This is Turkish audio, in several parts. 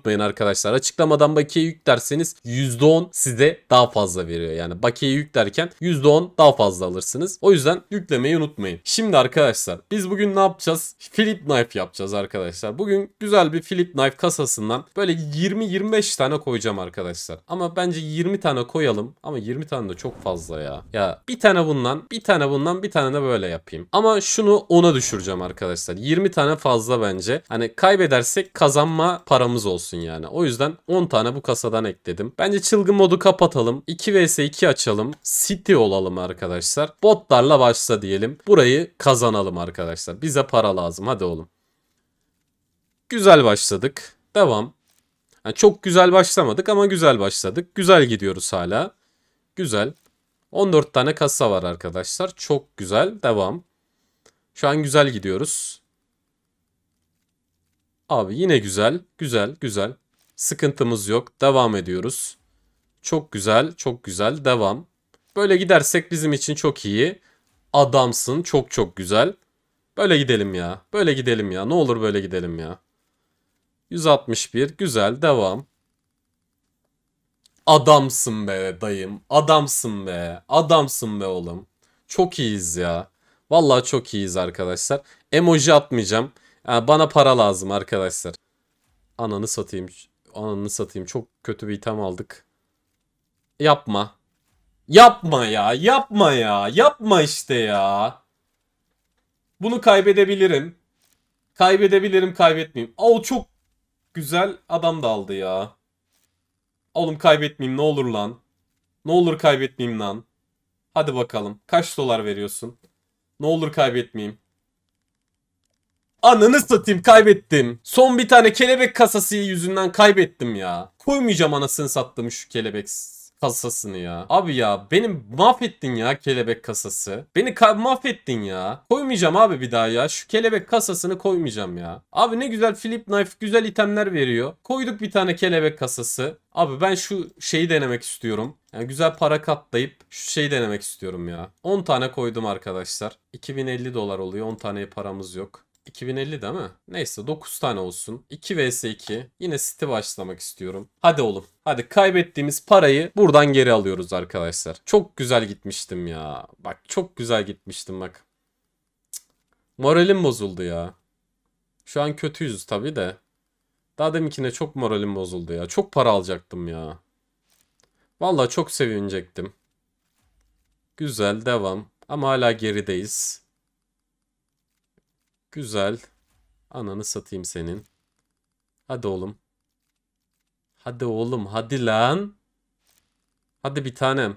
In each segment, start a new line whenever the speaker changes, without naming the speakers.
unutmayın arkadaşlar. Açıklamadan bakiye yüklerseniz %10 size daha fazla veriyor. Yani bakiye yüklerken %10 daha fazla alırsınız. O yüzden yüklemeyi unutmayın. Şimdi arkadaşlar biz bugün ne yapacağız? Flip knife yapacağız arkadaşlar. Bugün güzel bir flip knife kasasından böyle 20-25 tane koyacağım arkadaşlar. Ama bence 20 tane koyalım. Ama 20 tane de çok fazla ya. Ya bir tane bundan, bir tane bundan, bir tane de böyle yapayım. Ama şunu ona düşüreceğim arkadaşlar. 20 tane fazla bence. Hani kaybedersek kazanma paramız olsun olsun yani. O yüzden 10 tane bu kasadan ekledim. Bence çılgın modu kapatalım. 2 vs 2 açalım. City olalım arkadaşlar. Botlarla başla diyelim. Burayı kazanalım arkadaşlar. Bize para lazım. Hadi oğlum. Güzel başladık. Devam. Yani çok güzel başlamadık ama güzel başladık. Güzel gidiyoruz hala. Güzel. 14 tane kasa var arkadaşlar. Çok güzel. Devam. Şu an güzel gidiyoruz. Abi yine güzel. Güzel güzel. Sıkıntımız yok. Devam ediyoruz. Çok güzel. Çok güzel. Devam. Böyle gidersek bizim için çok iyi. Adamsın. Çok çok güzel. Böyle gidelim ya. Böyle gidelim ya. Ne olur böyle gidelim ya. 161. Güzel. Devam. Adamsın be dayım. Adamsın be. Adamsın be oğlum. Çok iyiyiz ya. Vallahi çok iyiyiz arkadaşlar. Emoji atmayacağım. Yani bana para lazım arkadaşlar. Ananı satayım. Ananı satayım. Çok kötü bir item aldık. Yapma. Yapma ya. Yapma ya. Yapma işte ya. Bunu kaybedebilirim. Kaybedebilirim kaybetmeyeyim. Al çok güzel adam da aldı ya. Oğlum kaybetmeyeyim ne olur lan. Ne olur kaybetmeyeyim lan. Hadi bakalım. Kaç dolar veriyorsun? Ne olur kaybetmeyeyim. Ananı satayım kaybettim. Son bir tane kelebek kasası yüzünden kaybettim ya. Koymayacağım anasını sattım şu kelebek kasasını ya. Abi ya beni mahvettin ya kelebek kasası. Beni ka mahvettin ya. Koymayacağım abi bir daha ya. Şu kelebek kasasını koymayacağım ya. Abi ne güzel flip knife güzel itemler veriyor. Koyduk bir tane kelebek kasası. Abi ben şu şeyi denemek istiyorum. Yani güzel para katlayıp şu şeyi denemek istiyorum ya. 10 tane koydum arkadaşlar. 2050 dolar oluyor. 10 tane paramız yok. 2050 değil mi? Neyse 9 tane olsun. 2 vs 2. Yine City başlamak istiyorum. Hadi oğlum. Hadi kaybettiğimiz parayı buradan geri alıyoruz arkadaşlar. Çok güzel gitmiştim ya. Bak çok güzel gitmiştim bak. Moralim bozuldu ya. Şu an kötüyüz tabii de. Daha deminkine çok moralim bozuldu ya. Çok para alacaktım ya. Valla çok sevinecektim. Güzel devam. Ama hala gerideyiz. Güzel. Ananı satayım senin. Hadi oğlum. Hadi oğlum hadi lan. Hadi bir tanem.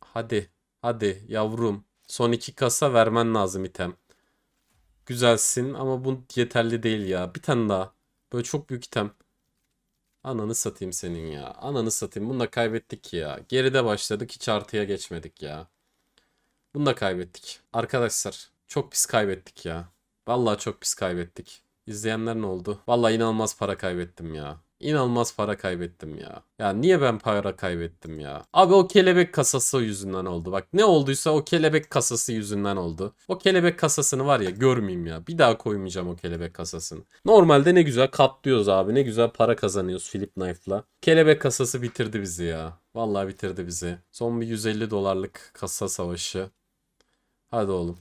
Hadi. Hadi yavrum. Son iki kasa vermen lazım item. Güzelsin ama bu yeterli değil ya. Bir tane daha. Böyle çok büyük item. Ananı satayım senin ya. Ananı satayım. Bunu da kaybettik ya. Geride başladık hiç artıya geçmedik ya. Bunu da kaybettik. Arkadaşlar çok pis kaybettik ya. Vallahi çok pis kaybettik. İzleyenler ne oldu? Vallahi inanılmaz para kaybettim ya. İnanılmaz para kaybettim ya. Ya niye ben para kaybettim ya? Abi o kelebek kasası yüzünden oldu. Bak ne olduysa o kelebek kasası yüzünden oldu. O kelebek kasasını var ya görmeyeyim ya. Bir daha koymayacağım o kelebek kasasını. Normalde ne güzel katlıyoruz abi. Ne güzel para kazanıyoruz Philip Knife'la. Kelebek kasası bitirdi bizi ya. Vallahi bitirdi bizi. Son bir 150 dolarlık kasa savaşı. Hadi oğlum.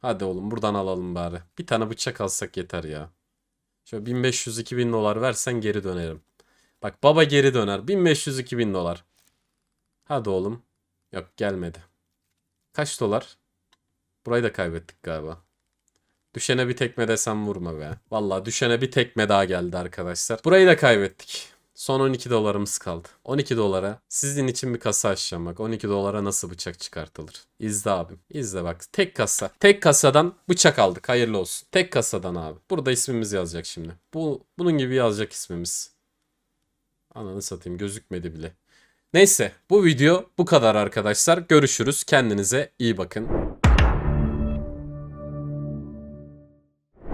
Hadi oğlum buradan alalım bari. Bir tane bıçak alsak yeter ya. Şöyle 1500-2000 dolar versen geri dönerim. Bak baba geri döner. 1500-2000 dolar. Hadi oğlum. Yok gelmedi. Kaç dolar? Burayı da kaybettik galiba. Düşene bir tekme desem vurma be. Valla düşene bir tekme daha geldi arkadaşlar. Burayı da kaybettik. Son 12 dolarımız kaldı. 12 dolara sizin için bir kasa açacağım 12 dolara nasıl bıçak çıkartılır? İzle abim. İzle bak. Tek kasa. Tek kasadan bıçak aldık. Hayırlı olsun. Tek kasadan abi. Burada ismimiz yazacak şimdi. Bu bunun gibi yazacak ismimiz. Ananı satayım gözükmedi bile. Neyse bu video bu kadar arkadaşlar. Görüşürüz. Kendinize iyi bakın.